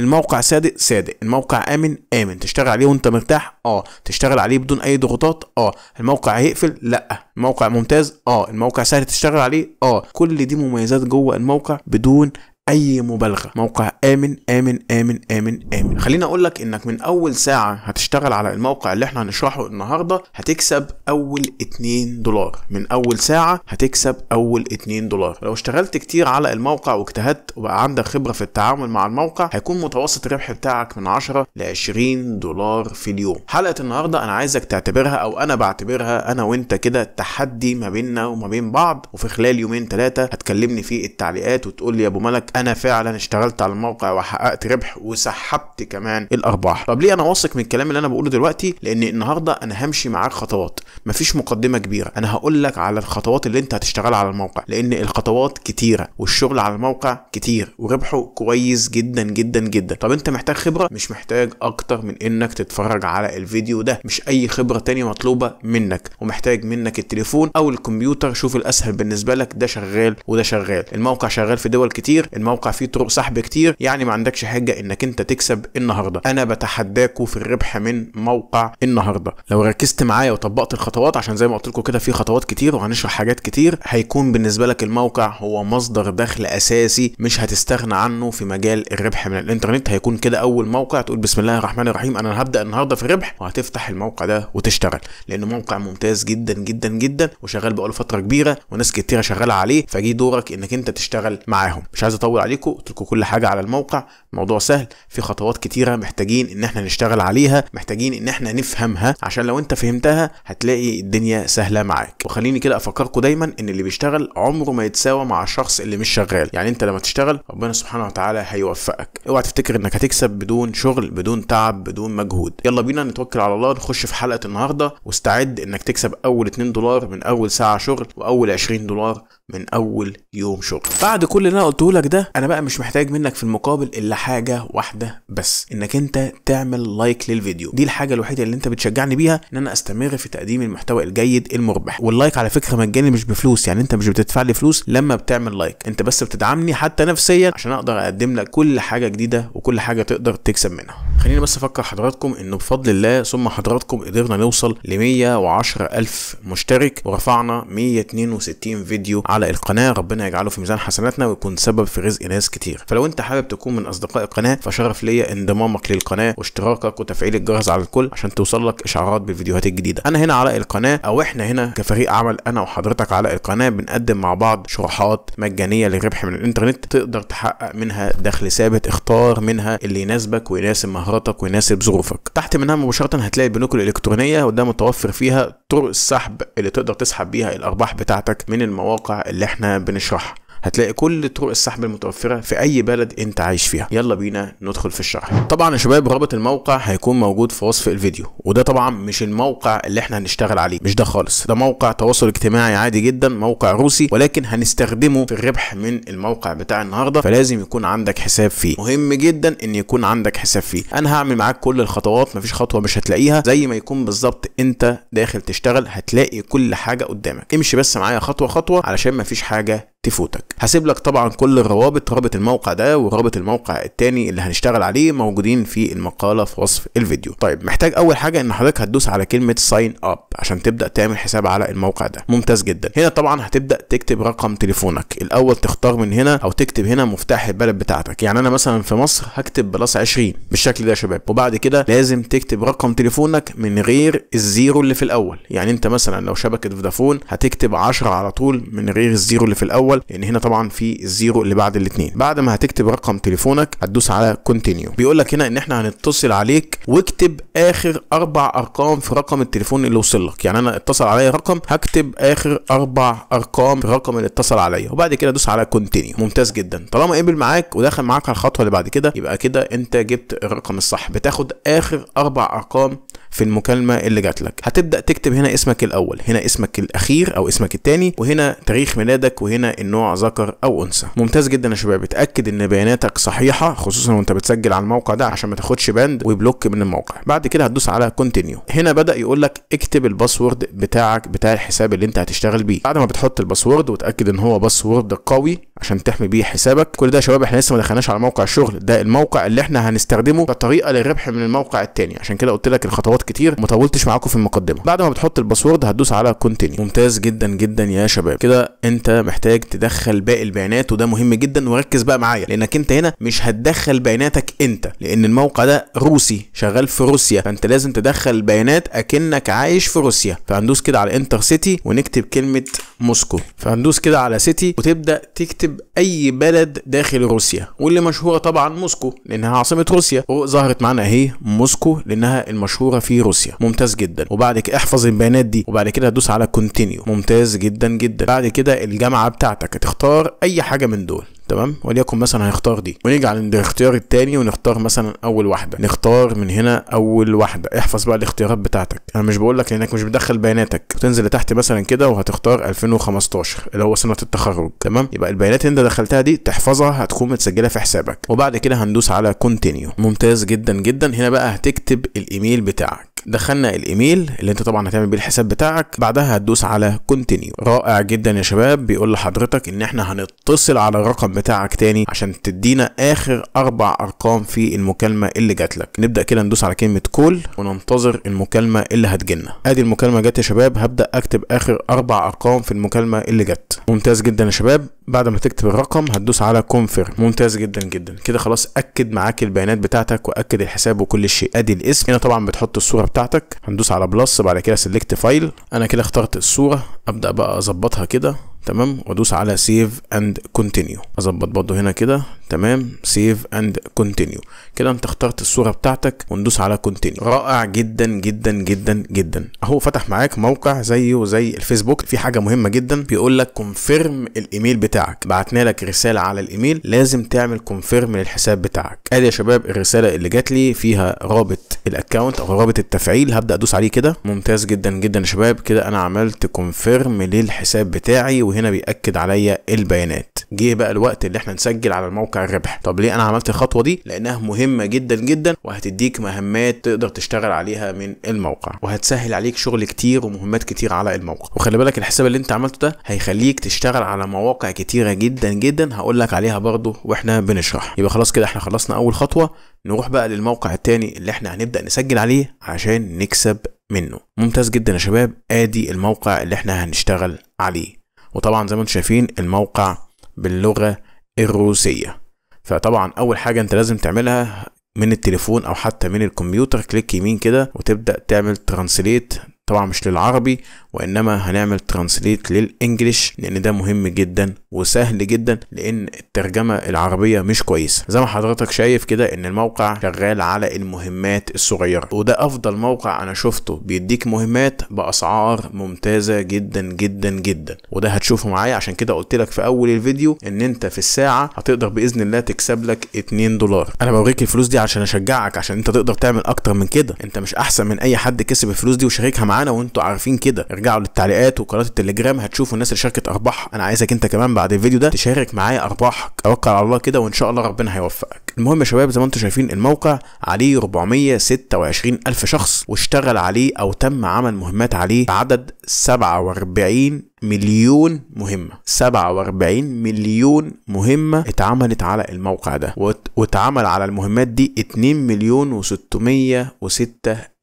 الموقع صادق صادق الموقع امن امن تشتغل عليه وانت مرتاح اه تشتغل عليه بدون اي ضغوطات اه الموقع هيقفل لا الموقع ممتاز اه الموقع سهل تشتغل عليه اه كل دي مميزات جوه الموقع بدون اي مبالغه موقع امن امن امن امن امن خليني اقول لك انك من اول ساعه هتشتغل على الموقع اللي احنا هنشرحه النهارده هتكسب اول 2 دولار من اول ساعه هتكسب اول 2 دولار لو اشتغلت كتير على الموقع واجتهدت وبقى عندك خبره في التعامل مع الموقع هيكون متوسط الربح بتاعك من 10 ل 20 دولار في اليوم حلقه النهارده انا عايزك تعتبرها او انا بعتبرها انا وانت كده تحدي ما بيننا وما بين بعض وفي خلال يومين ثلاثه هتكلمني في التعليقات وتقول لي يا ابو ملك انا فعلا اشتغلت على الموقع وحققت ربح وسحبت كمان الارباح طب ليه انا واثق من الكلام اللي انا بقوله دلوقتي لان النهارده انا همشي معاك خطوات مفيش مقدمه كبيره انا هقول لك على الخطوات اللي انت هتشتغلها على الموقع لان الخطوات كتيره والشغل على الموقع كتير وربحه كويس جدا جدا جدا طب انت محتاج خبره مش محتاج اكتر من انك تتفرج على الفيديو ده مش اي خبره تانية مطلوبه منك ومحتاج منك التليفون او الكمبيوتر شوف الاسهل بالنسبه لك ده شغال وده شغال الموقع شغال في دول كتير الموقع الموقع فيه طرق سحب كتير يعني ما عندكش حاجه انك انت تكسب النهارده انا بتحداكوا في الربح من موقع النهارده لو ركزت معايا وطبقت الخطوات عشان زي ما قلت لكم كده في خطوات كتير وهنشرح حاجات كتير هيكون بالنسبه لك الموقع هو مصدر دخل اساسي مش هتستغنى عنه في مجال الربح من الانترنت هيكون كده اول موقع تقول بسم الله الرحمن الرحيم انا هبدا النهارده في الربح وهتفتح الموقع ده وتشتغل لانه موقع ممتاز جدا جدا جدا وشغال بقاله فتره كبيره وناس كتيره شغاله عليه فجي دورك انك انت تشتغل معاهم مش عايز اطول اطول عليكم قلت لكم كل حاجه على الموقع الموضوع سهل في خطوات كتيره محتاجين ان احنا نشتغل عليها محتاجين ان احنا نفهمها عشان لو انت فهمتها هتلاقي الدنيا سهله معاك وخليني كده افكركم دايما ان اللي بيشتغل عمره ما يتساوى مع الشخص اللي مش شغال يعني انت لما تشتغل ربنا سبحانه وتعالى هيوفقك اوعى تفتكر انك هتكسب بدون شغل بدون تعب بدون مجهود يلا بينا نتوكل على الله نخش في حلقه النهارده واستعد انك تكسب اول 2 دولار من اول ساعه شغل واول 20 دولار من اول يوم شغل بعد كل اللي انا قلته لك ده انا بقى مش محتاج منك في المقابل الا حاجه واحده بس انك انت تعمل لايك للفيديو دي الحاجه الوحيده اللي انت بتشجعني بيها ان انا استمر في تقديم المحتوى الجيد المربح واللايك على فكره مجاني مش بفلوس يعني انت مش بتدفع لي فلوس لما بتعمل لايك انت بس بتدعمني حتى نفسيا عشان اقدر اقدم لك كل حاجه جديده وكل حاجه تقدر تكسب منها خليني بس افكر حضراتكم انه بفضل الله ثم حضراتكم قدرنا نوصل ل 110 الف مشترك ورفعنا 162 فيديو على على القناه ربنا يجعله في ميزان حسناتنا ويكون سبب في رزق ناس كتير فلو انت حابب تكون من اصدقاء القناه فشرف ليا انضمامك للقناه واشتراكك وتفعيل الجرس على الكل عشان توصلك اشعارات بالفيديوهات الجديده انا هنا على القناه او احنا هنا كفريق عمل انا وحضرتك على القناه بنقدم مع بعض شروحات مجانيه للربح من الانترنت تقدر تحقق منها دخل ثابت اختار منها اللي يناسبك ويناسب مهاراتك ويناسب ظروفك تحت منها مباشره هتلاقي البنوك الالكترونيه وده متوفر فيها طرق السحب اللي تقدر تسحب بيها الارباح بتاعتك من المواقع اللي احنا بنشرحها هتلاقي كل طرق السحب المتوفره في اي بلد انت عايش فيها يلا بينا ندخل في الشرح طبعا يا شباب رابط الموقع هيكون موجود في وصف الفيديو وده طبعا مش الموقع اللي احنا هنشتغل عليه مش ده خالص ده موقع تواصل اجتماعي عادي جدا موقع روسي ولكن هنستخدمه في الربح من الموقع بتاع النهارده فلازم يكون عندك حساب فيه مهم جدا ان يكون عندك حساب فيه انا هعمل معاك كل الخطوات مفيش خطوه مش هتلاقيها زي ما يكون بالظبط انت داخل تشتغل هتلاقي كل حاجه قدامك امشي بس معايا خطوه خطوه علشان مفيش حاجه تفوتك هسيب لك طبعا كل الروابط رابط الموقع ده ورابط الموقع التاني اللي هنشتغل عليه موجودين في المقاله في وصف الفيديو طيب محتاج اول حاجه ان حضرتك هتدوس على كلمه ساين اب عشان تبدا تعمل حساب على الموقع ده ممتاز جدا هنا طبعا هتبدا تكتب رقم تليفونك الاول تختار من هنا او تكتب هنا مفتاح البلد بتاعتك يعني انا مثلا في مصر هكتب بلس 20 بالشكل ده يا شباب وبعد كده لازم تكتب رقم تليفونك من غير الزيرو اللي في الاول يعني انت مثلا لو شبكه فودافون هتكتب 10 على طول من غير الزيرو اللي في الاول الاول لان يعني هنا طبعا في الزيرو اللي بعد الاثنين بعد ما هتكتب رقم تليفونك هتدوس على كونتينيو بيقول لك هنا ان احنا هنتصل عليك واكتب اخر اربع ارقام في رقم التليفون اللي وصل لك يعني انا اتصل عليا رقم هكتب اخر اربع ارقام في الرقم اللي اتصل عليا وبعد كده دوس على كونتينيو ممتاز جدا طالما قبل معاك ودخل معاك على الخطوه اللي بعد كده يبقى كده انت جبت الرقم الصح بتاخد اخر اربع ارقام في المكالمه اللي جات لك هتبدا تكتب هنا اسمك الاول هنا اسمك الاخير او اسمك الثاني وهنا تاريخ ميلادك وهنا النوع ذكر او انثى ممتاز جدا يا شباب اتاكد ان بياناتك صحيحه خصوصا وانت بتسجل على الموقع ده عشان ما تاخدش باند وبلوك من الموقع بعد كده هتدوس على كونتينيو هنا بدا يقول لك اكتب الباسورد بتاعك بتاع الحساب اللي انت هتشتغل بيه بعد ما بتحط الباسورد وتاكد ان هو باسورد قوي عشان تحمي بيه حسابك كل ده يا شباب احنا لسه ما دخلناش على موقع الشغل ده الموقع اللي احنا هنستخدمه كطريقه للربح من الموقع الثاني عشان كده قلت لك الخطوات خطوات كتير ما طولتش معاكم في المقدمه بعد ما بتحط الباسورد هتدوس على كونتينيو ممتاز جدا جدا يا شباب كده انت محتاج تدخل باقي البيانات وده مهم جدا وركز بقى معايا لانك انت هنا مش هتدخل بياناتك انت لان الموقع ده روسي شغال في روسيا فانت لازم تدخل البيانات اكنك عايش في روسيا فهندوس كده على انتر سيتي ونكتب كلمه موسكو فهندوس كده على سيتي وتبدا تكتب اي بلد داخل روسيا واللي مشهوره طبعا موسكو لانها عاصمه روسيا وظهرت معانا اهي موسكو لانها المشهوره في في روسيا ممتاز جدا وبعد كده احفظ البيانات دي وبعد كده دوس على كونتينيو ممتاز جدا جدا بعد كده الجامعه بتاعتك هتختار اي حاجه من دول تمام وليكن مثلا هنختار دي ونيجي على الاختيار الثاني ونختار مثلا اول واحده نختار من هنا اول واحده احفظ بقى الاختيارات بتاعتك انا مش بقول لك انك مش بتدخل بياناتك وتنزل لتحت مثلا كده وهتختار 2015 اللي هو سنه التخرج تمام يبقى البيانات اللي انت دخلتها دي تحفظها هتكون متسجله في حسابك وبعد كده هندوس على كونتينيو ممتاز جدا جدا هنا بقى هتكتب الايميل بتاعك دخلنا الايميل اللي انت طبعا هتعمل بيه الحساب بتاعك بعدها هتدوس على كونتينيو رائع جدا يا شباب بيقول لحضرتك ان احنا هنتصل على الرقم بتاعك تاني عشان تدينا اخر اربع ارقام في المكالمه اللي جات لك نبدا كده ندوس على كلمه كول وننتظر المكالمه اللي هتجينا ادي المكالمه جت يا شباب هبدا اكتب اخر اربع ارقام في المكالمه اللي جت ممتاز جدا يا شباب بعد ما تكتب الرقم هتدوس على كونفيرم ممتاز جدا جدا كده خلاص اكد معاك البيانات بتاعتك واكد الحساب وكل شيء ادي الاسم هنا طبعا بتحط الصوره بتاعتك هندوس على بلس بعد كده سيلكت فايل انا كده اخترت الصوره ابدا بقى اظبطها كده تمام وادوس على سيف اند كونتينيو اظبط برضه هنا كده تمام سيف اند كونتينيو كده انت اخترت الصوره بتاعتك وندوس على كونتينيو رائع جدا جدا جدا جدا اهو فتح معاك موقع زيه زي الفيسبوك في حاجه مهمه جدا بيقول لك كونفيرم الايميل بتاعك بعتنا لك رساله على الايميل لازم تعمل كونفيرم للحساب بتاعك ادي يا شباب الرساله اللي جات لي فيها رابط الاكونت او رابط التفعيل هبدا ادوس عليه كده ممتاز جدا جدا يا شباب كده انا عملت كونفيرم للحساب بتاعي وهنا بيأكد عليا البيانات جه بقى الوقت اللي احنا نسجل على الموقع الربح طب ليه انا عملت الخطوه دي لانها مهمه جدا جدا وهتديك مهمات تقدر تشتغل عليها من الموقع وهتسهل عليك شغل كتير ومهمات كتير على الموقع وخلي بالك الحساب اللي انت عملته ده هيخليك تشتغل على مواقع كتيره جدا جدا هقول لك عليها برضه واحنا بنشرح يبقى خلاص كده احنا خلصنا اول خطوه نروح بقى للموقع التاني اللي احنا هنبدا نسجل عليه عشان نكسب منه ممتاز جدا يا شباب ادي الموقع اللي احنا هنشتغل عليه وطبعا زي ما انتم شايفين الموقع باللغة الروسية فطبعا اول حاجة انت لازم تعملها من التليفون او حتى من الكمبيوتر كليك يمين كده وتبدأ تعمل ترانسليت طبعا مش للعربي وانما هنعمل ترانسليت للانجليش لان ده مهم جدا وسهل جدا لان الترجمه العربيه مش كويسه زي ما حضرتك شايف كده ان الموقع شغال على المهمات الصغيره وده افضل موقع انا شفته بيديك مهمات باسعار ممتازه جدا جدا جدا وده هتشوفه معايا عشان كده قلت لك في اول الفيديو ان انت في الساعه هتقدر باذن الله تكسب لك 2 دولار انا بوريك الفلوس دي عشان اشجعك عشان انت تقدر تعمل اكتر من كده انت مش احسن من اي حد كسب الفلوس دي وشاركها معاك معانا وانتوا عارفين كده ارجعوا للتعليقات وقناه التليجرام هتشوفوا الناس اللي شاركت ارباح انا عايزك انت كمان بعد الفيديو ده تشارك معايا ارباحك اوكل على الله كده وان شاء الله ربنا هيوفقك المهم يا شباب زي ما انتم شايفين الموقع عليه 426 الف شخص واشتغل عليه او تم عمل مهمات عليه بعدد 47 مليون مهمة 47 مليون مهمة اتعملت على الموقع ده واتعمل على المهمات دي 2 مليون و606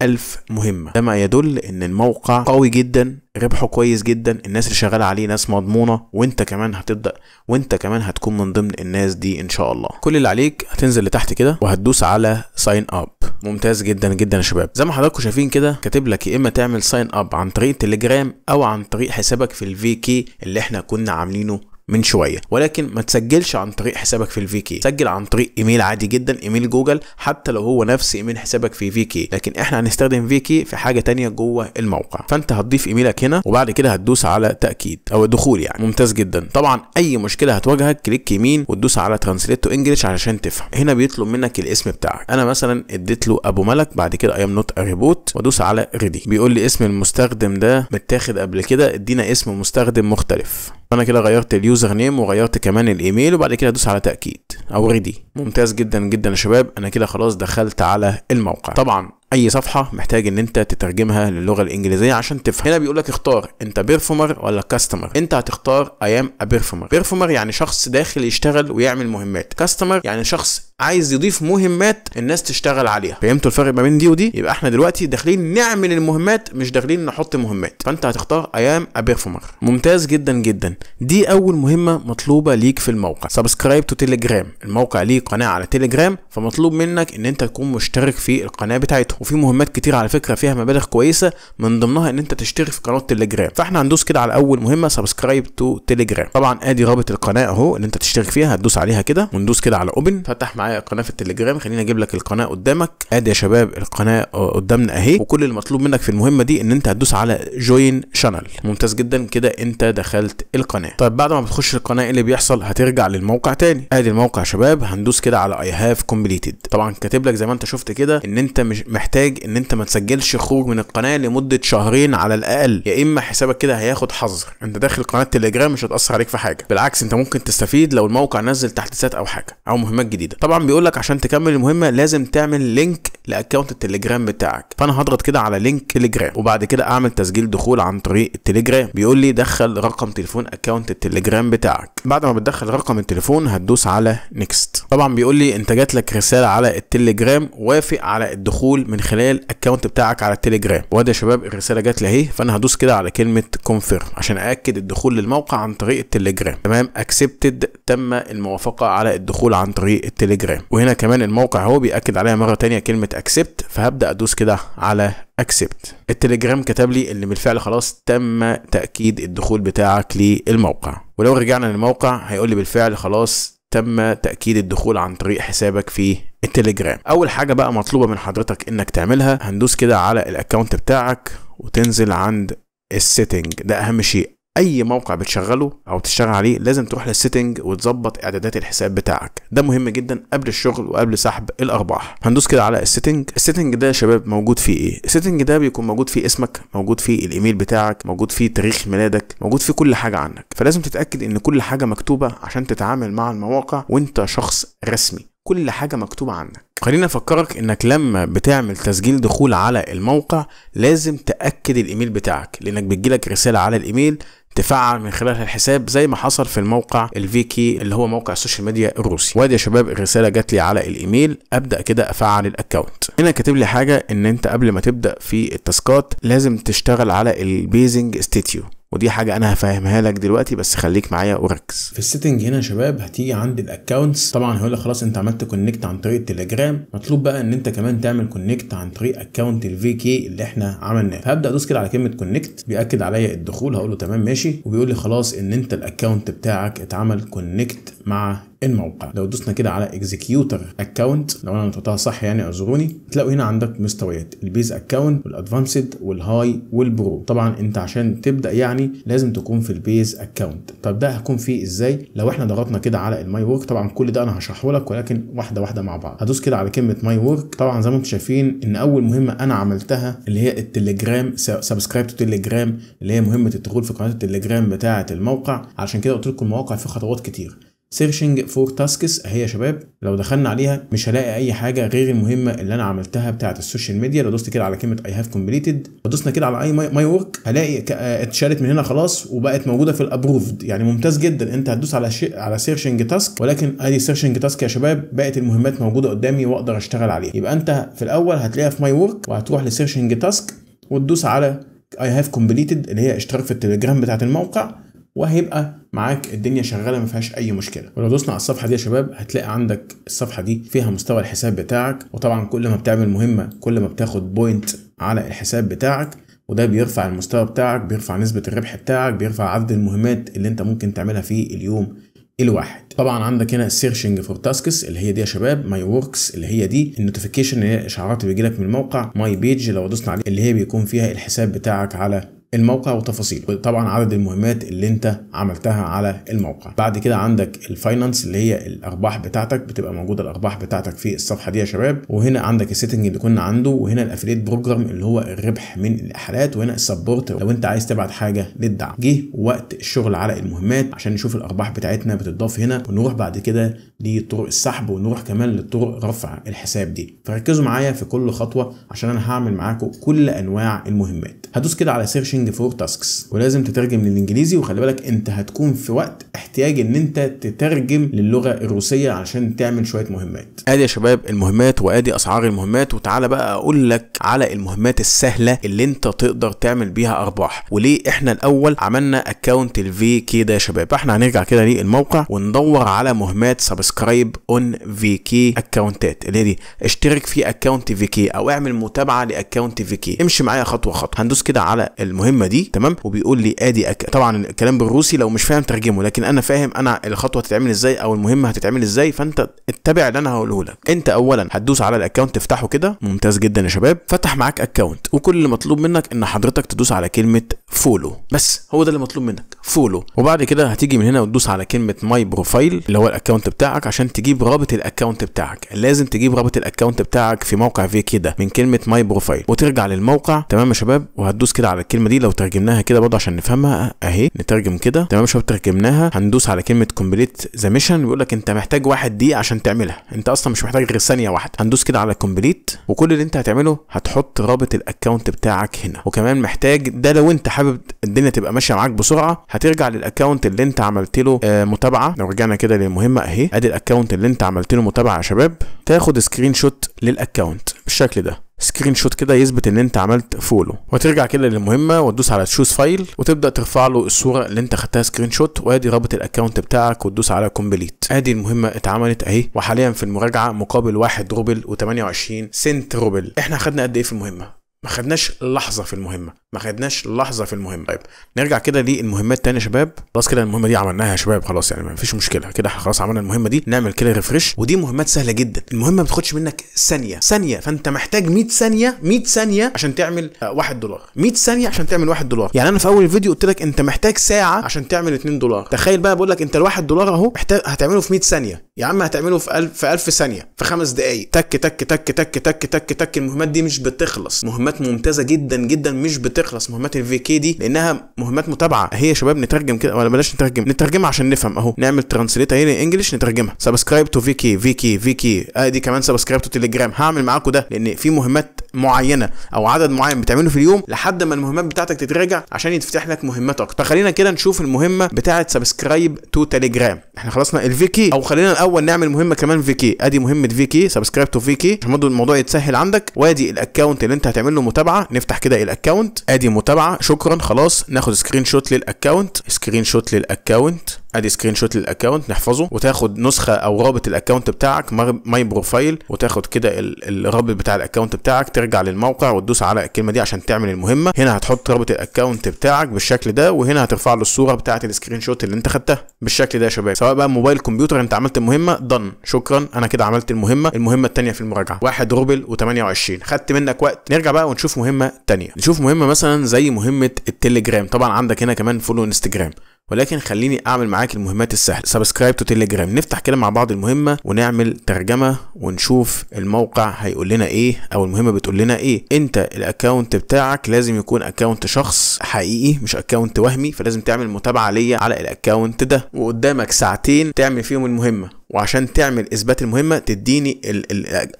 ألف مهمة ده ما يدل إن الموقع قوي جدا ربحه كويس جدا الناس اللي شغاله عليه ناس مضمونه وانت كمان هتبدا وانت كمان هتكون من ضمن الناس دي ان شاء الله كل اللي عليك هتنزل لتحت كده وهتدوس على ساين اب ممتاز جدا جدا يا شباب زي ما حضراتكم شايفين كده كاتب لك يا اما تعمل ساين اب عن طريق تليجرام او عن طريق حسابك في الفي كي اللي احنا كنا عاملينه من شويه ولكن ما تسجلش عن طريق حسابك في الفيكي كي سجل عن طريق ايميل عادي جدا ايميل جوجل حتى لو هو نفس ايميل حسابك في في كي لكن احنا هنستخدم في كي في حاجه تانية جوه الموقع فانت هتضيف ايميلك هنا وبعد كده هتدوس على تاكيد او دخول يعني ممتاز جدا طبعا اي مشكله هتواجهك كليك يمين وتدوس على ترانسليت تو انجلش علشان تفهم هنا بيطلب منك الاسم بتاعك انا مثلا اديت له ابو ملك بعد كده اي ام نوت ريبوت وادوس على ريدي بيقول لي اسم المستخدم ده متاخد قبل كده ادينا اسم مستخدم مختلف انا كده غيرت اليوزر اليوزر نيم وغيرت كمان الايميل وبعد كده ادوس على تاكيد او ريدي ممتاز جدا جدا يا شباب انا كده خلاص دخلت على الموقع طبعا اي صفحه محتاج ان انت تترجمها للغه الانجليزيه عشان تفهم هنا بيقول لك اختار انت بيرفومر ولا كاستمر انت هتختار اي ام ا بيرفومر بيرفومر يعني شخص داخل يشتغل ويعمل مهمات كاستمر يعني شخص عايز يضيف مهمات الناس تشتغل عليها فهمتوا الفرق ما بين دي ودي يبقى احنا دلوقتي داخلين نعمل المهمات مش داخلين نحط مهمات فانت هتختار ايام ابيرفومر ممتاز جدا جدا دي اول مهمه مطلوبه ليك في الموقع سبسكرايب تو تيليجرام الموقع ليه قناه على تيليجرام فمطلوب منك ان انت تكون مشترك في القناه بتاعتهم وفي مهمات كتير على فكره فيها مبالغ كويسه من ضمنها ان انت تشترك في قناه تيليجرام فاحنا هندوس كده على اول مهمه سبسكرايب تو تيليجرام طبعا ادي رابط القناه اهو اللي انت تشترك فيها هتدوس عليها كده وندوس كده على اوبن فتح معايا قناه في التليجرام خليني اجيب لك القناه قدامك ادي يا شباب القناه قدامنا اهي وكل المطلوب منك في المهمه دي ان انت هتدوس على جوين شانل ممتاز جدا كده انت دخلت القناه طيب بعد ما بتخش القناه ايه اللي بيحصل هترجع للموقع تاني ادي الموقع يا شباب هندوس كده على اي هاف كومبليتد طبعا كاتب لك زي ما انت شفت كده ان انت مش محتاج ان انت ما تسجلش خروج من القناه لمده شهرين على الاقل يا اما حسابك كده هياخد حظر انت داخل قناه تليجرام مش هتاثر عليك في حاجه بالعكس انت ممكن تستفيد لو الموقع نزل تحديثات او حاجه او مهمات جديده طبعا طبعا بيقول لك عشان تكمل المهمه لازم تعمل لينك لاكونت التليجرام بتاعك فانا هضغط كده على لينك تليجرام وبعد كده اعمل تسجيل دخول عن طريق التليجرام بيقول لي دخل رقم تليفون اكونت التليجرام بتاعك بعد ما بتدخل رقم التليفون هتدوس على نيكست طبعا بيقول لي انت جات لك رساله على التليجرام وافق على الدخول من خلال اكونت بتاعك على التليجرام وادي يا شباب الرساله جات لي اهي فانا هدوس كده على كلمه كونفيرم عشان ااكد الدخول للموقع عن طريق التليجرام تمام اكسبتد تم الموافقه على الدخول عن طريق التليجرام انستجرام وهنا كمان الموقع هو بيأكد عليها مرة تانية كلمة اكسبت فهبدأ ادوس كده على اكسبت التليجرام كتب لي ان بالفعل خلاص تم تأكيد الدخول بتاعك للموقع ولو رجعنا للموقع هيقول لي بالفعل خلاص تم تأكيد الدخول عن طريق حسابك في التليجرام اول حاجة بقى مطلوبة من حضرتك انك تعملها هندوس كده على الاكونت بتاعك وتنزل عند السيتنج ده اهم شيء اي موقع بتشغله او تشتغل عليه لازم تروح للسيتنج وتظبط اعدادات الحساب بتاعك ده مهم جدا قبل الشغل وقبل سحب الارباح هندوس كده على السيتنج السيتنج ده يا شباب موجود فيه ايه السيتنج ده بيكون موجود فيه اسمك موجود فيه الايميل بتاعك موجود فيه تاريخ ميلادك موجود فيه كل حاجه عنك فلازم تتاكد ان كل حاجه مكتوبه عشان تتعامل مع المواقع وانت شخص رسمي كل حاجه مكتوبه عنك خليني افكرك انك لما بتعمل تسجيل دخول على الموقع لازم تاكد الايميل بتاعك لانك بتجيلك رساله على الايميل تفعل من خلال الحساب زي ما حصل في الموقع الفيكي اللي هو موقع السوشيال ميديا الروسي وادي يا شباب الرساله جات لي على الايميل ابدا كده افعل الاكونت هنا كاتب لي حاجه ان انت قبل ما تبدا في التاسكات لازم تشتغل على البيزنج ستيتيو ودي حاجه انا هفهمها لك دلوقتي بس خليك معايا وركز في السيتنج هنا يا شباب هتيجي عند الاكونتس طبعا هيقول لك خلاص انت عملت كونكت عن طريق التليجرام مطلوب بقى ان انت كمان تعمل كونكت عن طريق اكونت الفي كي اللي احنا عملناه فهبدا ادوس كده على كلمه كونكت بياكد عليا الدخول هقول له تمام ماشي وبيقول لي خلاص ان انت الاكونت بتاعك اتعمل كونكت مع الموقع لو دوسنا كده على اكزكيوتر اكونت لو انا نطقتها صح يعني اعذروني تلاقوا هنا عندك مستويات البيز اكونت والادفانسد والهاي والبرو طبعا انت عشان تبدا يعني لازم تكون في البيز اكونت طب ده هكون فيه ازاي لو احنا ضغطنا كده على الماي ورك طبعا كل ده انا هشرحه لك ولكن واحده واحده مع بعض هدوس كده على كلمه ماي ورك طبعا زي ما انتم شايفين ان اول مهمه انا عملتها اللي هي التليجرام سبسكرايب تو تليجرام اللي هي مهمه الدخول في قناه التليجرام بتاعه الموقع عشان كده قلت لكم المواقع فيه خطوات كتير سيرشنج فور تاسكس اهي يا شباب لو دخلنا عليها مش هلاقي اي حاجه غير المهمه اللي انا عملتها بتاعه السوشيال ميديا لو دوست كده على كلمه اي هاف كومبليتد ودوسنا كده على اي ماي ورك هلاقي آه، اتشالت من هنا خلاص وبقت موجوده في الابروفد يعني ممتاز جدا انت هتدوس على شيء على سيرشنج تاسك ولكن ادي سيرشنج تاسك يا شباب بقت المهمات موجوده قدامي واقدر اشتغل عليها يبقى انت في الاول هتلاقيها في ماي ورك وهتروح لسيرشنج تاسك وتدوس على اي هاف كومبليتد اللي هي اشتراك في التليجرام بتاعه الموقع وهيبقى معاك الدنيا شغاله ما فيهاش اي مشكله ولو دوسنا على الصفحه دي يا شباب هتلاقي عندك الصفحه دي فيها مستوى الحساب بتاعك وطبعا كل ما بتعمل مهمه كل ما بتاخد بوينت على الحساب بتاعك وده بيرفع المستوى بتاعك بيرفع نسبه الربح بتاعك بيرفع عدد المهمات اللي انت ممكن تعملها في اليوم الواحد طبعا عندك هنا السيرشنج فور تاسكس اللي هي دي يا شباب ماي وركس اللي هي دي النوتيفيكيشن اللي هي اشعارات بيجي لك من الموقع ماي بيج لو دوسنا عليه اللي هي بيكون فيها الحساب بتاعك على الموقع وتفاصيله وطبعا عدد المهمات اللي انت عملتها على الموقع بعد كده عندك الفاينانس اللي هي الارباح بتاعتك بتبقى موجوده الارباح بتاعتك في الصفحه دي يا شباب وهنا عندك السيتنج اللي كنا عنده وهنا الافليت بروجرام اللي هو الربح من الاحالات وهنا السبورت لو انت عايز تبعت حاجه للدعم جه وقت الشغل على المهمات عشان نشوف الارباح بتاعتنا بتضاف هنا ونروح بعد كده لطرق السحب ونروح كمان لطرق رفع الحساب دي فركزوا معايا في كل خطوه عشان انا هعمل معاكم كل انواع المهمات هدوس كده على سيرش سيرشنج فور تاسكس ولازم تترجم للانجليزي وخلي بالك انت هتكون في وقت احتياج ان انت تترجم للغه الروسيه علشان تعمل شويه مهمات ادي يا شباب المهمات وادي اسعار المهمات وتعالى بقى اقول لك على المهمات السهله اللي انت تقدر تعمل بيها ارباح وليه احنا الاول عملنا اكونت الفي كي ده يا شباب احنا هنرجع كده للموقع وندور على مهمات سبسكرايب اون في كي اكونتات اللي دي اشترك في اكونت في كي او اعمل متابعه لاكونت في كي امشي معايا خطوه خطوه هندوس كده على المهم المهمه دي تمام وبيقول لي ادي أك... طبعا الكلام بالروسي لو مش فاهم ترجمه لكن انا فاهم انا الخطوه هتتعمل ازاي او المهمه هتتعمل ازاي فانت اتبع اللي انا هقوله لك انت اولا هتدوس على الاكونت تفتحه كده ممتاز جدا يا شباب فتح معاك اكونت وكل اللي مطلوب منك ان حضرتك تدوس على كلمه فولو بس هو ده اللي مطلوب منك فولو وبعد كده هتيجي من هنا وتدوس على كلمه ماي بروفايل اللي هو الاكونت بتاعك عشان تجيب رابط الاكونت بتاعك لازم تجيب رابط الاكونت بتاعك في موقع في كده من كلمه ماي بروفايل وترجع للموقع تمام يا شباب وهتدوس كده على الكلمه دي دي لو ترجمناها كده برضه عشان نفهمها اهي نترجم كده تمام شباب ترجمناها هندوس على كلمه كومبليت ذا ميشن بيقول لك انت محتاج واحد دقيقه عشان تعملها انت اصلا مش محتاج غير ثانيه واحده هندوس كده على كومبليت وكل اللي انت هتعمله هتحط رابط الاكونت بتاعك هنا وكمان محتاج ده لو انت حابب الدنيا تبقى ماشيه معاك بسرعه هترجع للاكونت اللي انت عملت له آه متابعه لو رجعنا كده للمهمه اهي ادي الاكونت اللي انت عملت له متابعه يا شباب تاخد سكرين شوت للاكونت بالشكل ده سكرين شوت كده يثبت ان انت عملت فولو وترجع كده للمهمه وتدوس على تشوز فايل وتبدا ترفع له الصوره اللي انت خدتها سكرين شوت وادي رابط الاكونت بتاعك وتدوس على كومبليت ادي المهمه اتعملت اهي وحاليا في المراجعه مقابل 1 روبل و28 سنت روبل احنا خدنا قد ايه في المهمه ما خدناش لحظه في المهمه ما خدناش لحظه في المهمه طيب نرجع كده للمهمات تاني يا شباب خلاص كده المهمه دي عملناها يا شباب خلاص يعني ما فيش مشكله كده خلاص عملنا المهمه دي نعمل كده ريفرش ودي مهمات سهله جدا المهمه ما بتاخدش منك ثانيه ثانيه فانت محتاج 100 ثانيه 100 ثانيه عشان تعمل 1 آه، دولار 100 ثانيه عشان تعمل 1 دولار يعني انا في اول الفيديو قلت لك انت محتاج ساعه عشان تعمل 2 دولار تخيل بقى بقول لك انت ال1 دولار اهو محتاج هتعمله في 100 ثانيه يا عم هتعمله في 1000 في 1000 ثانيه في 5 دقائق تك تك تك تك تك تك تك المهمات دي مش بتخلص مهمات ممتازه جدا جدا مش بتخلص بتخلص مهمات الفي كي دي لانها مهمات متابعه هي شباب نترجم كده ولا بلاش نترجم نترجمها عشان نفهم اهو نعمل ترانسليت اهي انجلش نترجمها سبسكرايب تو في كي في كي في كي ادي كمان سبسكرايب تو تليجرام هعمل معاكم ده لان في مهمات معينه او عدد معين بتعمله في اليوم لحد ما المهمات بتاعتك تتراجع عشان يتفتح لك مهمات اكتر فخلينا كده نشوف المهمه بتاعه سبسكرايب تو تليجرام احنا خلصنا الفي كي او خلينا الاول نعمل مهمه كمان في كي ادي مهمه في كي سبسكرايب تو في كي عشان الموضوع يتسهل عندك وادي الاكونت اللي انت هتعمل له متابعه نفتح كده الاكونت ادي متابعه شكرا خلاص ناخد سكرين شوت للاكونت سكرين شوت للاكونت ادي سكرين شوت للاكونت نحفظه وتاخد نسخه او رابط الاكونت بتاعك ماي بروفايل وتاخد كده الرابط بتاع الاكونت بتاعك ترجع للموقع وتدوس على الكلمه دي عشان تعمل المهمه هنا هتحط رابط الاكونت بتاعك بالشكل ده وهنا هترفع له الصوره بتاعه السكرين شوت اللي انت خدتها بالشكل ده يا شباب سواء بقى موبايل كمبيوتر انت عملت المهمه دن شكرا انا كده عملت المهمه المهمه الثانيه في المراجعه 1 روبل و28 خدت منك وقت نرجع بقى ونشوف مهمه ثانيه نشوف مهمه مثلا زي مهمه التليجرام طبعا عندك هنا كمان فولو انستجرام ولكن خليني اعمل معاك المهمات السهله سبسكرايب تو تليجرام نفتح كده مع بعض المهمه ونعمل ترجمه ونشوف الموقع هيقول لنا ايه او المهمه بتقول لنا ايه انت الاكونت بتاعك لازم يكون اكونت شخص حقيقي مش اكونت وهمي فلازم تعمل متابعه ليا على الاكونت ده وقدامك ساعتين تعمل فيهم المهمه وعشان تعمل اثبات المهمه تديني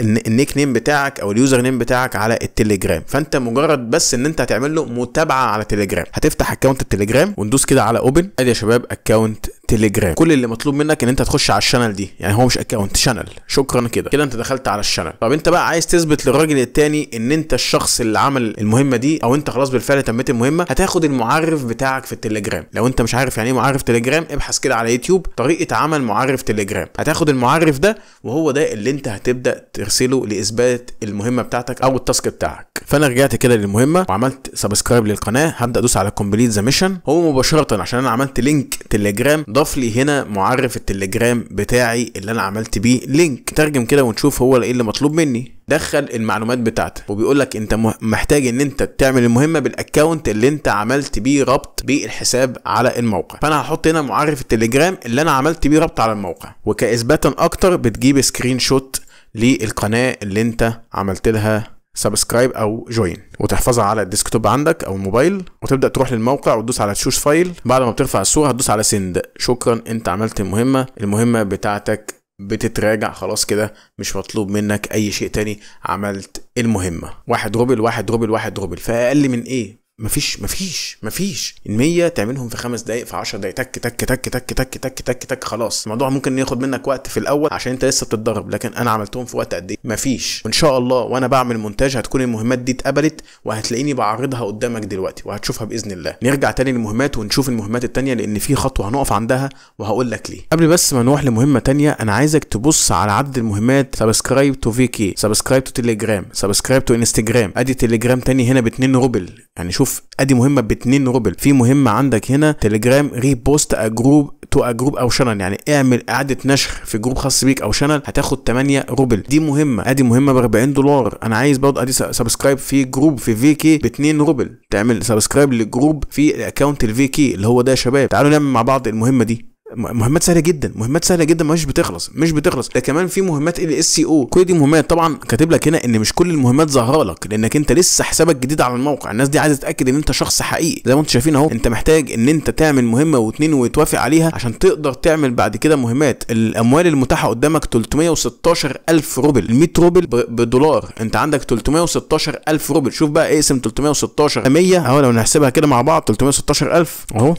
النيك نيم بتاعك او اليوزر نيم بتاعك على التليجرام فانت مجرد بس ان انت هتعمل له متابعه على تليجرام هتفتح اكونت التليجرام وندوس كده على اوبن ادي يا شباب اكونت تليجرام كل اللي مطلوب منك ان انت تخش على الشانل دي يعني هو مش اكونت شانل شكرا كده كده انت دخلت على الشانل طب انت بقى عايز تثبت للراجل التاني ان انت الشخص اللي عمل المهمه دي او انت خلاص بالفعل تميت المهمه هتاخد المعرف بتاعك في التليجرام لو انت مش عارف يعني ايه معرف تليجرام ابحث كده على يوتيوب طريقه عمل معرف تليجرام هتاخد المعرف ده وهو ده اللي انت هتبدا ترسله لاثبات المهمه بتاعتك او التاسك بتاعك فانا رجعت كده للمهمه وعملت سبسكرايب للقناه هبدا ادوس على كومبليت ذا ميشن هو مباشره عشان انا عملت لينك تليجرام ضاف لي هنا معرف التليجرام بتاعي اللي انا عملت بيه لينك ترجم كده ونشوف هو ايه اللي مطلوب مني دخل المعلومات بتاعتك وبيقول لك انت محتاج ان انت تعمل المهمه بالاكونت اللي انت عملت بيه ربط بالحساب على الموقع فانا هحط هنا معرف التليجرام اللي انا عملت بيه ربط على الموقع وكاثباتا اكتر بتجيب سكرين شوت للقناه اللي انت عملت لها سبسكرايب او جوين وتحفظها على الديسكتوب عندك او الموبايل وتبدا تروح للموقع وتدوس على تشوز فايل بعد ما بترفع الصوره هتدوس على سند شكرا انت عملت المهمه المهمه بتاعتك بتتراجع خلاص كده مش مطلوب منك اي شيء تاني عملت المهمه واحد روبل واحد روبل واحد روبل فاقل من ايه مفيش مفيش مفيش ال 100 تعملهم في خمس دقائق في 10 دقائق تك تك تك تك تك تك تك تك خلاص الموضوع ممكن ياخد منك وقت في الاول عشان انت لسه بتتدرب لكن انا عملتهم في وقت قد ايه مفيش وان شاء الله وانا بعمل مونتاج هتكون المهمات دي اتقبلت وهتلاقيني بعرضها قدامك دلوقتي وهتشوفها باذن الله نرجع تاني للمهمات ونشوف المهمات التانية لان في خطوه هنقف عندها وهقول لك ليه قبل بس ما نروح لمهمه تانية انا عايزك تبص على عدد المهمات سبسكرايب تو في كي سبسكرايب تو تليجرام سبسكرايب تو انستجرام ادي تليجرام تاني هنا ب 2 روبل يعني شوف شوف ادي مهمه ب 2 روبل في مهمه عندك هنا تليجرام ريبوست ا جروب تو ا جروب او شانل يعني اعمل اعاده نشر في جروب خاص بيك او شانل هتاخد 8 روبل دي مهمه ادي مهمه ب 40 دولار انا عايز برضه ادي سبسكرايب في جروب في في كي ب 2 روبل تعمل سبسكرايب لجروب في اكونت الفي كي اللي هو ده يا شباب تعالوا نعمل مع بعض المهمه دي مهمات سهله جدا مهمات سهله جدا مش بتخلص مش بتخلص ده كمان في مهمات ال اس او كل دي مهمات طبعا كاتب لك هنا ان مش كل المهمات ظاهره لك لانك انت لسه حسابك جديد على الموقع الناس دي عايزه تتاكد ان انت شخص حقيقي زي ما انتم شايفين اهو انت محتاج ان انت تعمل مهمه واثنين وتوافق عليها عشان تقدر تعمل بعد كده مهمات الاموال المتاحه قدامك 316000 روبل 100 روبل بدولار انت عندك 316000 روبل شوف بقى اقسم 316 100 اهو لو نحسبها كده مع بعض 316000 اهو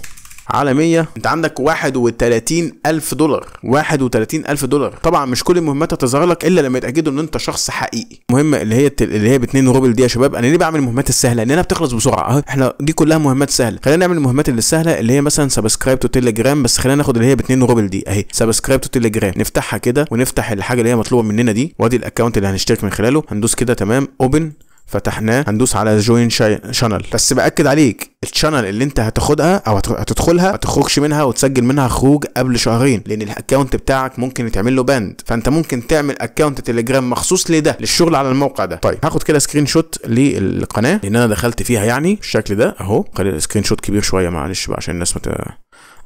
عالمية انت عندك 31 الف دولار 31 الف دولار طبعا مش كل المهمات هتظهر لك الا لما يتاكدوا ان انت شخص حقيقي المهمه اللي هي اللي هي ب 2 روبل دي يا شباب انا ليه بعمل المهمات السهله لانها بتخلص بسرعه اهو احنا دي كلها مهمات سهله خلينا نعمل المهمات اللي السهله اللي هي مثلا سبسكرايب تو تيليجرام بس خلينا ناخد اللي هي ب 2 روبل دي اهي سبسكرايب تو تيليجرام نفتحها كده ونفتح الحاجه اللي هي مطلوبه مننا دي وادي الاكونت اللي هنشترك من خلاله هندوس كده تمام اوبن فتحناه هندوس على جوين شانل بس باكد عليك الشانل اللي انت هتاخدها او هتدخلها ما تخرجش منها وتسجل منها خروج قبل شهرين لان الاكونت بتاعك ممكن يتعمل له بند فانت ممكن تعمل اكونت تليجرام مخصوص لده للشغل على الموقع ده طيب هاخد كده سكرين شوت للقناه لان انا دخلت فيها يعني بالشكل ده اهو خلي السكرين شوت كبير شويه معلش بقى عشان الناس ما مت...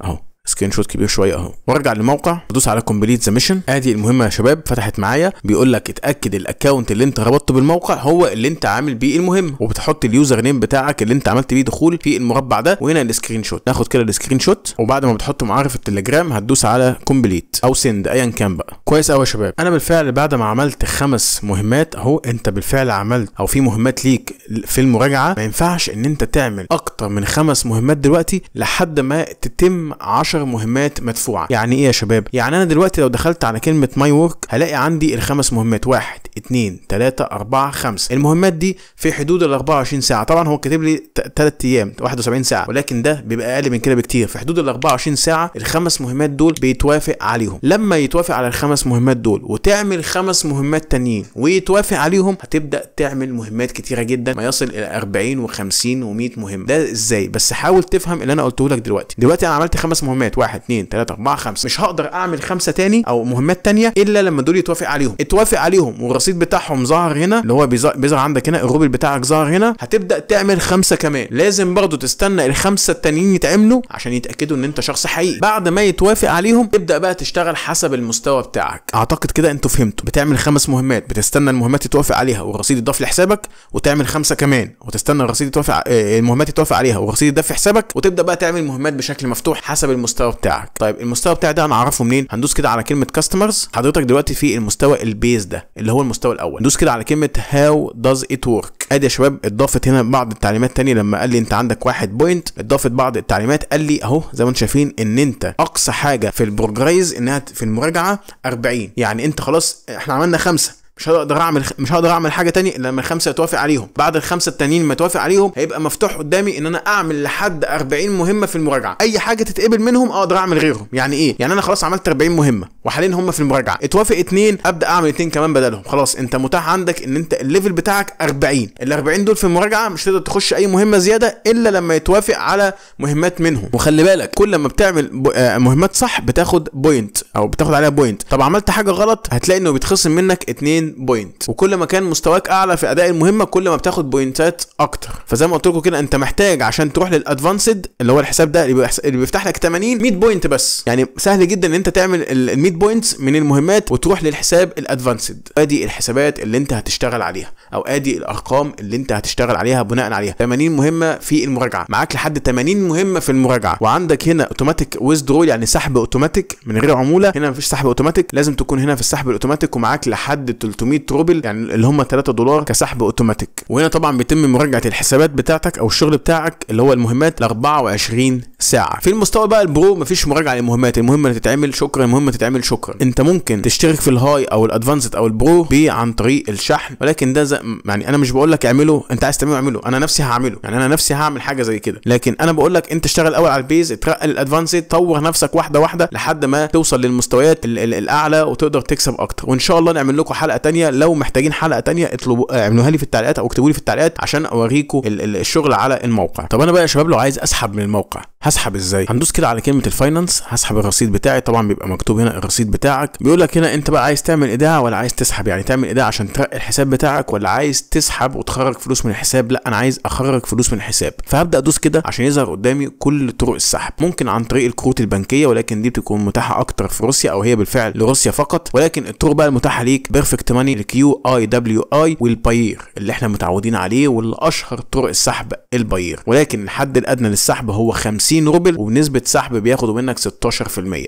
اهو سكرين شوت كبير شويه اهو وارجع للموقع ادوس على كومبليت ذا ميشن ادي المهمه يا شباب فتحت معايا بيقول لك اتاكد الاكونت اللي انت ربطته بالموقع هو اللي انت عامل بيه المهمه وبتحط اليوزر نيم بتاعك اللي انت عملت بيه دخول في المربع ده وهنا السكرين شوت ناخد كده السكرين شوت وبعد ما بتحط في التليجرام هتدوس على كومبليت او سند ايا كان بقى كويس قوي يا شباب انا بالفعل بعد ما عملت خمس مهمات اهو انت بالفعل عملت او في مهمات ليك في المراجعه ما ينفعش ان انت تعمل اكتر من خمس مهمات دلوقتي لحد ما تتم 10 10 مهمات مدفوعه يعني ايه يا شباب يعني انا دلوقتي لو دخلت على كلمه ماي ورك هلاقي عندي الخمس مهمات 1 2 3 4 5 المهمات دي في حدود ال 24 ساعه طبعا هو كاتب لي 3 ايام 71 ساعه ولكن ده بيبقى اقل من كده بكتير في حدود ال 24 ساعه الخمس مهمات دول بيتوافق عليهم لما يتوافق على الخمس مهمات دول وتعمل خمس مهمات تانيين ويتوافق عليهم هتبدا تعمل مهمات كتيره جدا ما يصل الى 40 و50 و100 مهمه ده ازاي بس حاول تفهم اللي انا قلته لك دلوقتي دلوقتي انا عملت خمس مهمات مهمات 1 2 3 4 5 مش هقدر اعمل خمسه تاني او مهمات تانيه الا لما دول يتوافق عليهم اتوافق عليهم والرصيد بتاعهم ظهر هنا اللي هو بيظهر عندك هنا الروبل بتاعك ظهر هنا هتبدا تعمل خمسه كمان لازم برضو تستنى الخمسه التانيين يتعملوا عشان يتاكدوا ان انت شخص حقيقي بعد ما يتوافق عليهم ابدا بقى تشتغل حسب المستوى بتاعك اعتقد كده انتوا فهمتوا بتعمل خمس مهمات بتستنى المهمات تتوافق عليها والرصيد يضاف لحسابك وتعمل خمسه كمان وتستنى الرصيد يتوافق آه، المهمات يتوافق عليها والرصيد يضاف في حسابك وتبدا بقى تعمل مهمات بشكل مفتوح حسب المستوى المستوى بتاعك طيب المستوى بتاعي ده انا اعرفه منين هندوس كده على كلمه كاستمرز حضرتك دلوقتي في المستوى البيز ده اللي هو المستوى الاول ندوس كده على كلمه هاو داز ات ورك ادي يا شباب اضافت هنا بعض التعليمات تانية لما قال لي انت عندك واحد بوينت اضافت بعض التعليمات قال لي اهو زي ما انتم شايفين ان انت اقصى حاجه في البروجريز انها في المراجعه 40 يعني انت خلاص احنا عملنا خمسه مش هقدر اعمل مش هقدر اعمل حاجه تاني الا لما الخمسه يتوافق عليهم بعد الخمسه التانيين ما يتوافق عليهم هيبقى مفتوح قدامي ان انا اعمل لحد 40 مهمه في المراجعه اي حاجه تتقبل منهم اقدر اعمل غيرهم يعني ايه يعني انا خلاص عملت 40 مهمه وحاليا هم في المراجعه اتوافق اتنين ابدا اعمل اتنين كمان بدلهم خلاص انت متاح عندك ان انت الليفل بتاعك 40 ال 40 دول في المراجعه مش هتقدر تخش اي مهمه زياده الا لما يتوافق على مهمات منهم وخلي بالك كل ما بتعمل آه، مهمات صح بتاخد بوينت او بتاخد عليها بوينت طب عملت حاجه غلط هتلاقي انه بيتخصم منك اتنين بوينت وكل ما كان مستواك اعلى في اداء المهمه كل ما بتاخد بوينتات اكتر فزي ما قلت لكم كده انت محتاج عشان تروح للادفانسد اللي هو الحساب ده اللي بيفتح لك 80 100 بوينت بس يعني سهل جدا ان انت تعمل ال 100 بوينتس من المهمات وتروح للحساب الادفانسد ادي الحسابات اللي انت هتشتغل عليها او ادي الارقام اللي انت هتشتغل عليها بناء عليها 80 مهمه في المراجعه معاك لحد 80 مهمه في المراجعه وعندك هنا اوتوماتيك ويزدرو يعني سحب اوتوماتيك من غير عموله هنا مفيش سحب اوتوماتيك لازم تكون هنا في السحب الاوتوماتيك ومعاك لحد 300 روبل يعني اللي هم 3 دولار كسحب اوتوماتيك وهنا طبعا بيتم مراجعه الحسابات بتاعتك او الشغل بتاعك اللي هو المهمات ل 24 ساعه في المستوى بقى البرو مفيش مراجعه للمهمات المهمه تتعمل شكرا المهمه تتعمل شكرا انت ممكن تشترك في الهاي او الادفانسد او البرو عن طريق الشحن ولكن ده زي يعني انا مش بقول لك اعمله انت عايز تعمله اعمله انا نفسي هعمله يعني انا نفسي هعمل حاجه زي كده لكن انا بقول لك انت اشتغل الاول على البيز اترقى للادفانسد طور نفسك واحده واحده لحد ما توصل للمستويات الاعلى وتقدر تكسب اكتر وان شاء الله نعمل لكم حلقه تانية لو محتاجين حلقه تانية اطلبوا اعملوها لي في التعليقات او اكتبوا لي في التعليقات عشان اوريكم الشغل على الموقع طب انا بقى يا شباب لو عايز اسحب من الموقع هسحب ازاي هندوس كده على كلمه الفاينانس هسحب الرصيد بتاعي طبعا بيبقى مكتوب هنا الرصيد بتاعك بيقول لك هنا انت بقى عايز تعمل ايداع ولا عايز تسحب يعني تعمل ايداع عشان ترقي الحساب بتاعك ولا عايز تسحب وتخرج فلوس من الحساب لا انا عايز اخرج فلوس من الحساب فهبدا ادوس كده عشان يظهر قدامي كل طرق السحب ممكن عن طريق الكروت البنكيه ولكن دي بتكون متاحه اكتر في روسيا او هي بالفعل لروسيا فقط ولكن الطرق بقى المتاحه ليك بيرفكت ماني الكيو اي دبليو اي والباير اللي احنا متعودين عليه واللي اشهر طرق السحب الباير ولكن الحد الادنى للسحب هو 50 50 روبل وبنسبه سحب بياخدوا منك 16%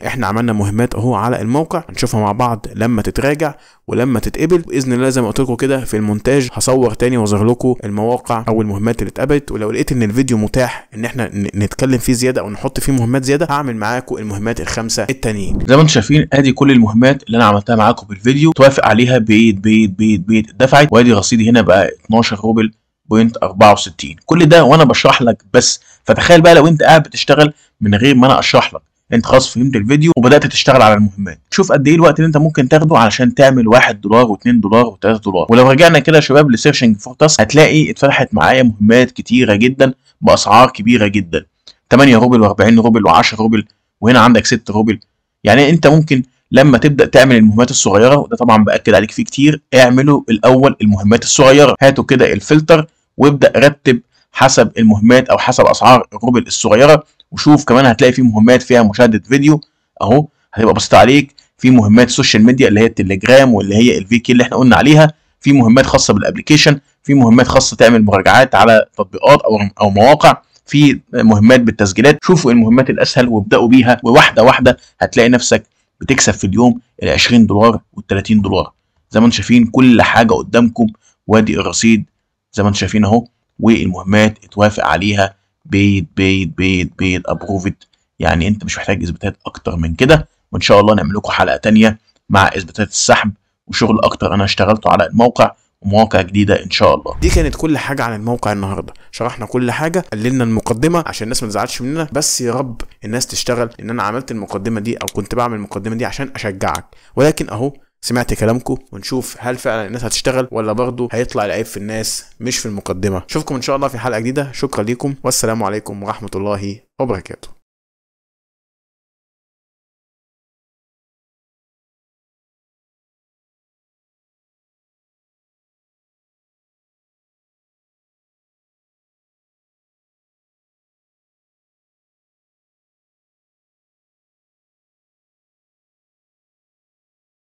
احنا عملنا مهمات اهو على الموقع هنشوفها مع بعض لما تتراجع ولما تتقبل باذن الله زي ما قلت لكم كده في المونتاج هصور تاني واظهر لكم المواقع او المهمات اللي اتقبلت ولو لقيت ان الفيديو متاح ان احنا نتكلم فيه زياده او نحط فيه مهمات زياده هعمل معاكم المهمات الخمسه التانيين زي ما انتم شايفين ادي كل المهمات اللي انا عملتها معاكم بالفيديو توافق عليها بيت بيت بيت بيت دفعت وادي رصيدي هنا بقى 12 روبل بوينت 64 كل ده وانا بشرح لك بس فتخيل بقى لو انت قاعد بتشتغل من غير ما انا اشرح لك انت خلاص فهمت الفيديو وبدات تشتغل على المهمات شوف قد ايه الوقت اللي انت ممكن تاخده علشان تعمل 1 دولار و2 دولار و3 دولار ولو رجعنا كده يا شباب لسيرشنج فور تاسك هتلاقي اتفتحت معايا مهمات كتيره جدا باسعار كبيره جدا 8 روبل و40 روبل و10 روبل وهنا عندك 6 روبل يعني انت ممكن لما تبدا تعمل المهمات الصغيره وده طبعا باكد عليك فيه كتير اعملوا الاول المهمات الصغيره هاتوا كده الفلتر وابدا رتب حسب المهمات او حسب اسعار الروبل الصغيره وشوف كمان هتلاقي في مهمات فيها مشاهده فيديو اهو هتبقى بسيطه عليك في مهمات سوشيال ميديا اللي هي التليجرام واللي هي الفي كي اللي احنا قلنا عليها في مهمات خاصه بالابلكيشن في مهمات خاصه تعمل مراجعات على تطبيقات او او مواقع في مهمات بالتسجيلات شوفوا المهمات الاسهل وابداوا بيها وواحده واحده هتلاقي نفسك بتكسب في اليوم ال 20 دولار وال 30 دولار زي ما انتم شايفين كل حاجه قدامكم وادي الرصيد زي ما انتم شايفين اهو والمهمات اتوافق عليها بيت بيت بيت بيت ابروفد يعني انت مش محتاج اثباتات اكتر من كده وان شاء الله نعمل لكم حلقه ثانيه مع اثباتات السحب وشغل اكتر انا اشتغلته على الموقع ومواقع جديده ان شاء الله دي كانت كل حاجه عن الموقع النهارده شرحنا كل حاجه قللنا المقدمه عشان الناس ما تزعلش مننا بس يا رب الناس تشتغل ان انا عملت المقدمه دي او كنت بعمل المقدمه دي عشان اشجعك ولكن اهو سمعت كلامكم ونشوف هل فعلا الناس هتشتغل ولا برضه هيطلع العيب في الناس مش في المقدمه اشوفكم ان شاء الله في حلقه جديده شكرا ليكم والسلام عليكم ورحمه الله وبركاته